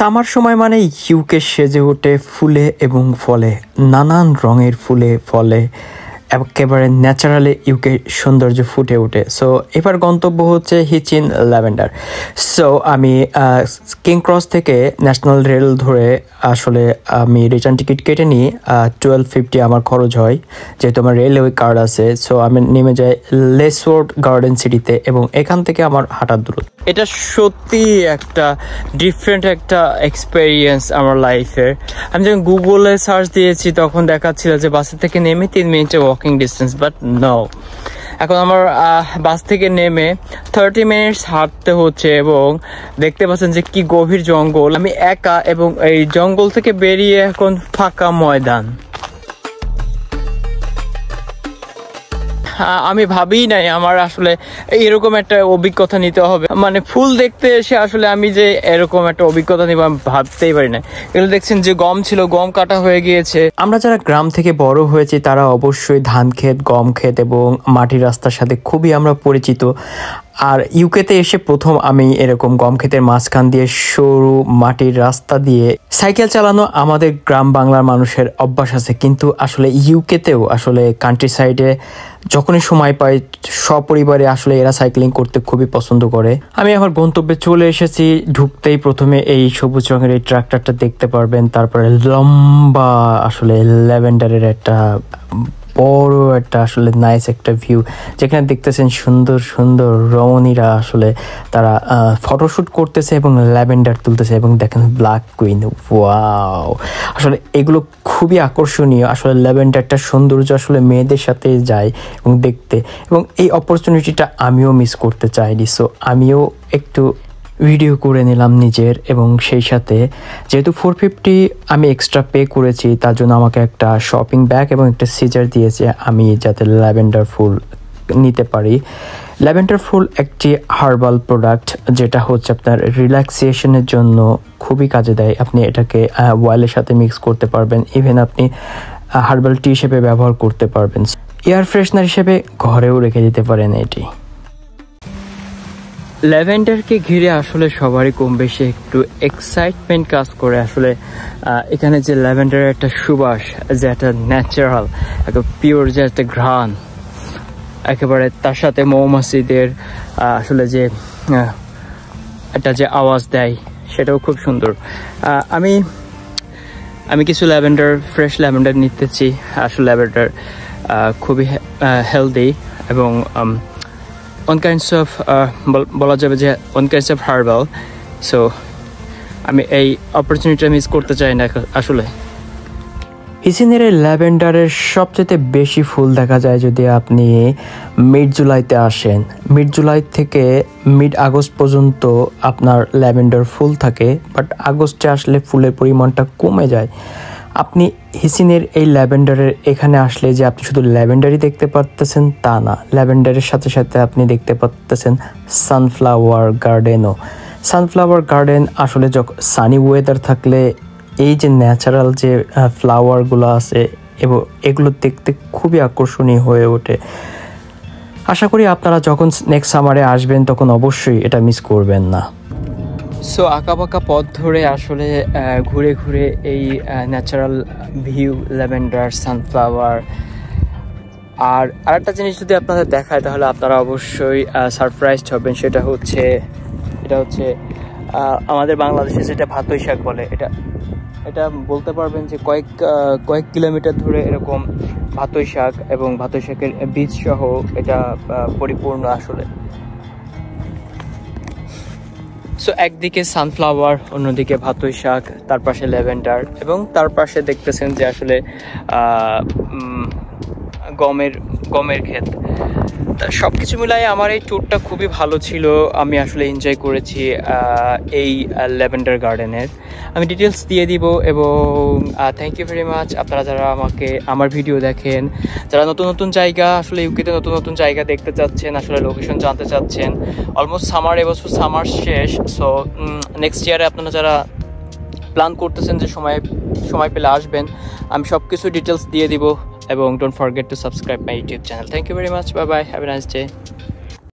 summer সময় মানে UK সেজে ওঠে ফুলে এবং ফলে নানান রঙের ফুলে ফলে একেবারে ন্যাচারালি ইউকে সৌন্দর্য ফুটে ওঠে সো এবার গন্তব্য হচ্ছে হিচিন ল্যাভেন্ডার সো আমি কিং ক্রস থেকে ন্যাশনাল রেল ধরে আসলে আমি রিটার্ন টিকিট কেটে নিই টুয়েলভ ফিফটি আমার খরচ হয় যেহেতু আমার রেলওয়ে কার্ড আছে সো আমি নেমে যাই লেসওয়ার্ড গার্ডেন সিটিতে এবং এখান থেকে আমার হাঁটার দূর এটা সত্যি একটা ডিফারেন্ট একটা এক্সপেরিয়েন্স আমার লাইফের আমি যখন গুগলে সার্চ দিয়েছি তখন দেখাচ্ছিল যে বাসের থেকে নেমে তিন মিনিটে walk walking distance but no এখন আমার বাস থেকে নেমে থার্টি মিনিটস হাঁটতে হচ্ছে এবং দেখতে পাচ্ছেন যে কি গভীর জঙ্গল আমি একা এবং এই জঙ্গল থেকে বেরিয়ে এখন ফাঁকা ময়দান আমি ভাবিই নাই আমার আসলে এরকম একটা অভিজ্ঞতা নিতে হবে মানে ফুল দেখতে এসে আসলে আমি যে এরকম একটা অভিজ্ঞতা নিব আমি ভাবতেই পারি না এগুলো দেখছেন যে গম ছিল গম কাটা হয়ে গিয়েছে আমরা যারা গ্রাম থেকে বড় হয়েছি তারা অবশ্যই ধান ক্ষেত গম ক্ষেত এবং মাটির রাস্তার সাথে খুবই আমরা পরিচিত আর ইউকেতে এসে প্রথম আমি এরকম গম ক্ষেতের মাঝখান দিয়ে সরু মাটির রাস্তা দিয়ে সাইকেল চালানো আমাদের গ্রাম বাংলার মানুষের অভ্যাস আছে কিন্তু আসলে ইউকেতেও আসলে কান্ট্রি সাইডে যখনই সময় পাই সপরিবারে আসলে এরা সাইক্লিং করতে খুবই পছন্দ করে আমি আমার গন্তব্যে চলে এসেছি ঢুকতেই প্রথমে এই সবুজ রঙের এই ট্রাক্টরটা দেখতে পারবেন তারপরে লম্বা আসলে ল্যাভেন্ডারের একটা বড় একটা আসলে নাইস একটা ভিউ যেখানে দেখতেছেন সুন্দর সুন্দর রমণীরা আসলে তারা ফটোশ্যুট করতেছে এবং ল্যাভেন্ডার তুলতেছে এবং দেখেন ব্ল্যাক কুইন ওয়াও আসলে এগুলো খুবই আকর্ষণীয় আসলে ল্যাভেন্ডারটা সৌন্দর্য আসলে মেয়েদের সাথে যায় এবং দেখতে এবং এই অপরচুনিটিটা আমিও মিস করতে চাইনি সো আমিও একটু ভিডিও করে নিলাম নিজের এবং সেই সাথে যেহেতু ফোর ফিফটি আমি এক্সট্রা পে করেছি তার জন্য আমাকে একটা শপিং ব্যাগ এবং একটা সিজার দিয়েছে আমি যাতে ল্যাভেন্ডার ফুল নিতে পারি ল্যাভেন্ডার ফুল একটি হার্বাল প্রোডাক্ট যেটা হচ্ছে আপনার রিল্যাক্সিয়েশনের জন্য খুবই কাজে দেয় আপনি এটাকে ওয়াইলের সাথে মিক্স করতে পারবেন ইভেন আপনি হার্বাল টি হিসেবে ব্যবহার করতে পারবেন এয়ার ফ্রেশনার হিসেবে ঘরেও রেখে দিতে পারেন এটি ল্যাভেন্ডারকে ঘিরে আসলে সবারই কম বেশি একটু এক্সাইটমেন্ট কাজ করে আসলে এখানে যে ল্যাভেন্ডারের একটা সুবাস যে একটা ন্যাচারাল একটা পিওর যে একটা ঘ্রাণ একেবারে তার সাথে মৌমাছিদের আসলে যে একটা যে আওয়াজ দেয় সেটাও খুব সুন্দর আমি আমি কিছু ল্যাভেন্ডার ফ্রেশ ল্যাভেন্ডার নিতেছি আসলে ল্যাভেন্ডার খুবই হেলদি এবং অন kinds of বলা যাবে যে on kinds of herbal so আমি এই অপরচুনিটি মিস করতে চাই না আসলে হিসিনের ল্যাভেন্ডারের সবচেয়ে বেশি ফুল দেখা যায় যদি আপনি মিড জুলাইতে আসেন মিড জুলাই থেকে মিড আগস্ট পর্যন্ত আপনার ল্যাভেন্ডার ফুল থাকে বাট আগস্টে আসলে ফুলের পরিমাণটা কমে যায় আপনি হিসিনের এই ল্যাভেন্ডারের এখানে আসলে যে আপনি শুধু ল্যাভেন্ডারই দেখতে পারতেছেন তা না ল্যাভেন্ডারের সাথে সাথে আপনি দেখতে পারতেছেন সানফ্লাওয়ার গার্ডেনও সানফ্লাওয়ার গার্ডেন আসলে যখন সানি ওয়েদার থাকলে এই যে ন্যাচারাল যে ফ্লাওয়ারগুলো আছে এবং এগুলো দেখতে খুবই আকর্ষণীয় হয়ে ওঠে আশা করি আপনারা যখন নেক্সট সামারে আসবেন তখন অবশ্যই এটা মিস করবেন না সো পাকা পথ ধরে আসলে ঘুরে ঘুরে এই ন্যাচারাল ভিউ ল্যাভেন্ডার সানফ্লাওয়ার আর আরেকটা জিনিস যদি আপনাদের দেখায় তাহলে আপনারা অবশ্যই সারপ্রাইজড হবেন সেটা হচ্ছে এটা হচ্ছে আমাদের বাংলাদেশে যেটা ভাতই শাক বলে এটা এটা বলতে পারবেন যে কয়েক কয়েক কিলোমিটার ধরে এরকম ভাতই শাক এবং ভাতই শাকের বীজ সহ এটা পরিপূর্ণ আসলে সো একদিকে সানফ্লাওয়ার অন্যদিকে ভাতুই শাক তার পাশে ল্যাভেন্ডার এবং তার পাশে দেখতেছেন যে আসলে গমের গমের ক্ষেত তা সব কিছু মিলাই আমার এই ট্যুরটা খুবই ভালো ছিল আমি আসলে এনজয় করেছি এই ল্যাভেন্ডার গার্ডেনের আমি ডিটেলস দিয়ে দিব এবং থ্যাংক ইউ ভেরি মাচ আপনারা যারা আমাকে আমার ভিডিও দেখেন যারা নতুন নতুন জায়গা আসলে ইউকেতে নতুন নতুন জায়গা দেখতে চাচ্ছেন আসলে লোকেশন জানতে চাচ্ছেন অলমোস্ট সামার এবছর সামার শেষ সো নেক্সট ইয়ারে আপনারা যারা প্ল্যান করতেছেন যে সময় সময় পেলে আসবেন আমি সব কিছু ডিটেলস দিয়ে দিব এবং don't forget to subscribe my YouTube channel thank you very much bye bye have a nice day